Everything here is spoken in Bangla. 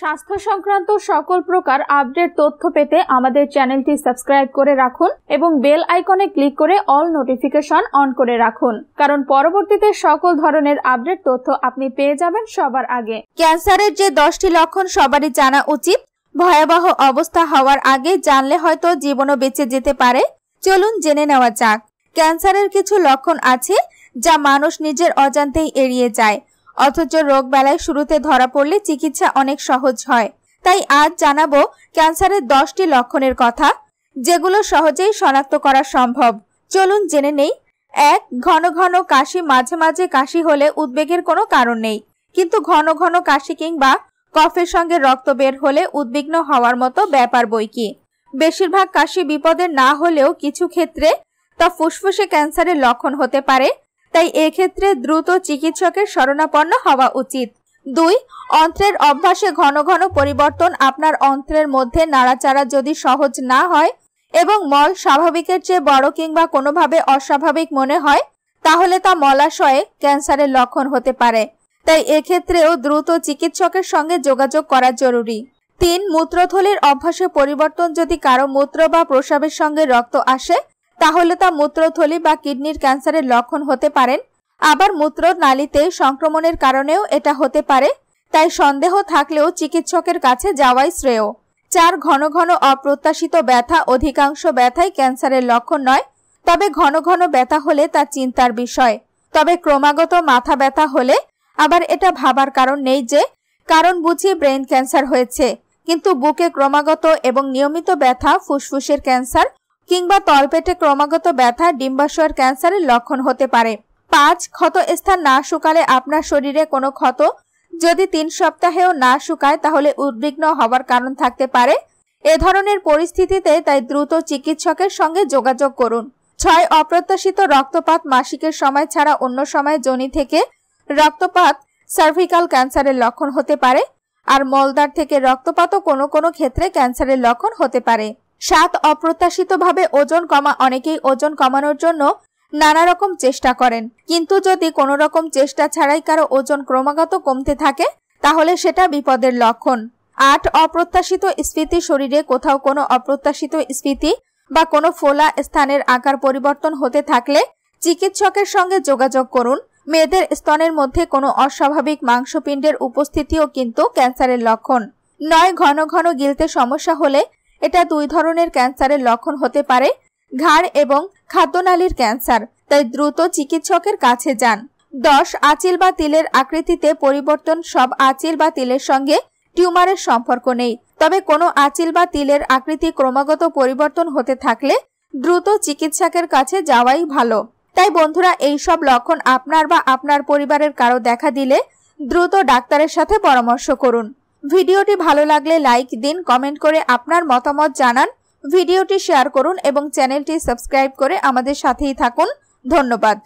স্বাস্থ্য সংক্রান্ত সকল প্রকার আপডেট তথ্য পেতে আমাদের চ্যানেলটি সাবস্ক্রাইব করে রাখুন এবং বেল আইকনে ক্লিক করে অল নোটিফিকেশন অন করে রাখুন কারণ পরবর্তীতে সকল ধরনের আপডেট তথ্য আপনি পেয়ে যাবেন সবার আগে ক্যান্সারের যে দশটি লক্ষণ সবারই জানা উচিত ভয়াবহ অবস্থা হওয়ার আগে জানলে হয়তো জীবনও বেঁচে যেতে পারে চলুন জেনে নেওয়া যাক ক্যান্সারের কিছু লক্ষণ আছে যা মানুষ নিজের অজান্তেই এড়িয়ে যায় অথচ রোগ বেলায় শুরুতে ধরা পড়লে চিকিৎসা অনেক সহজ হয় তাই আজ জানাবো ক্যান্সারের দশটি লক্ষণের কথা যেগুলো সহজেই শনাক্ত করা সম্ভব চলুন জেনে নেই এক ঘন ঘন কাশি মাঝে মাঝে কাশি হলে উদ্বেগের কোনো কারণ নেই কিন্তু ঘন ঘন কাশি কিংবা কফের সঙ্গে রক্ত বের হলে উদ্বিগ্ন হওয়ার মতো ব্যাপার বই কি বেশিরভাগ কাশি বিপদের না হলেও কিছু ক্ষেত্রে তা ফুসফুসে ক্যান্সারের লক্ষণ হতে পারে তাই এক্ষেত্রে দ্রুত চিকিৎসকের শরণাপন্ন হওয়া উচিত দুই অন্ত্রের অভ্যাসে ঘন ঘন পরিবর্তন আপনার অন্ত্রের মধ্যে নাড়াচাড়া যদি সহজ না হয় এবং মল স্বাভাবিকের চেয়ে বড় কিংবা কোনোভাবে অস্বাভাবিক মনে হয় তাহলে তা মলাশয়ে ক্যান্সারের লক্ষণ হতে পারে তাই এক্ষেত্রেও দ্রুত চিকিৎসকের সঙ্গে যোগাযোগ করা জরুরি তিন মূত্রথলির অভ্যাসে পরিবর্তন যদি কারো মূত্র বা প্রসাবের সঙ্গে রক্ত আসে তাহলে তা মূত্রথলি বা কিডনির ক্যান্সারের লক্ষণ হতে পারেন আবার মূত্র নালীতে সংক্রমণের কারণেও এটা হতে পারে তাই সন্দেহ থাকলেও চিকিৎসকের কাছে যাওয়াই শ্রেয় চার ঘন ঘন অপ্রত্যাশিত ব্যথা অধিকাংশ ব্যথাই ক্যান্সারের লক্ষণ নয় তবে ঘন ঘন ব্যথা হলে তা চিন্তার বিষয় তবে ক্রমাগত মাথা ব্যথা হলে আবার এটা ভাবার কারণ নেই যে কারণ বুঝি ব্রেন ক্যান্সার হয়েছে কিন্তু বুকে ক্রমাগত এবং নিয়মিত ব্যথা ফুসফুসের ক্যান্সার কিংবা তলপেটে ক্রমাগত ব্যথা ডিম্বাশয়ের ক্যান্সারের লক্ষণ হতে পারে পাঁচ ক্ষত স্থান না শুকালে আপনার শরীরে কোনো ক্ষত যদি তিন সপ্তাহেও না শুকায় তাহলে উদ্বিগ্ন হওয়ার কারণ থাকতে পারে এ ধরনের পরিস্থিতিতে তাই দ্রুত চিকিৎসকের সঙ্গে যোগাযোগ করুন ছয় অপ্রত্যাশিত রক্তপাত মাসিকের সময় ছাড়া অন্য সময় জনি থেকে রক্তপাত সার্ভিকাল ক্যান্সারের লক্ষণ হতে পারে আর মলদার থেকে রক্তপাতও কোনো কোনো ক্ষেত্রে ক্যান্সারের লক্ষণ হতে পারে সাত অপ্রত্যাশিতভাবে ওজন কমা অনেকেই ওজন কমানোর জন্য নানা রকম চেষ্টা করেন কিন্তু যদি কোনো রকম চেষ্টা ছাড়াই কারো ওজন ক্রমাগত কমতে থাকে তাহলে সেটা বিপদের লক্ষণ আট অপ্রত্যাশিত স্ফীতি শরীরে কোথাও কোনো অপ্রত্যাশিত স্ফীতি বা কোনো ফোলা স্থানের আকার পরিবর্তন হতে থাকলে চিকিৎসকের সঙ্গে যোগাযোগ করুন মেয়েদের স্তনের মধ্যে কোনো অস্বাভাবিক মাংসপিণ্ডের উপস্থিতিও কিন্তু ক্যান্সারের লক্ষণ নয় ঘন ঘন গিলতে সমস্যা হলে এটা দুই ধরনের ক্যান্সারের লক্ষণ হতে পারে ঘাড় এবং খাদ্যনালীর ক্যান্সার তাই দ্রুত চিকিৎসকের কাছে যান দশ আঁচিল বা তিলের আকৃতিতে পরিবর্তন সব আঁচিল বা তিলের সঙ্গে টিউমারের সম্পর্ক নেই তবে কোনো আঁচিল বা তিলের আকৃতি ক্রমাগত পরিবর্তন হতে থাকলে দ্রুত চিকিৎসকের কাছে যাওয়াই ভালো তাই বন্ধুরা এই সব লক্ষণ আপনার বা আপনার পরিবারের কারো দেখা দিলে দ্রুত ডাক্তারের সাথে পরামর্শ করুন ভিডিওটি ভালো লাগলে লাইক দিন কমেন্ট করে আপনার মতামত জানান ভিডিওটি শেয়ার করুন এবং চ্যানেলটি সাবস্ক্রাইব করে আমাদের সাথেই থাকুন ধন্যবাদ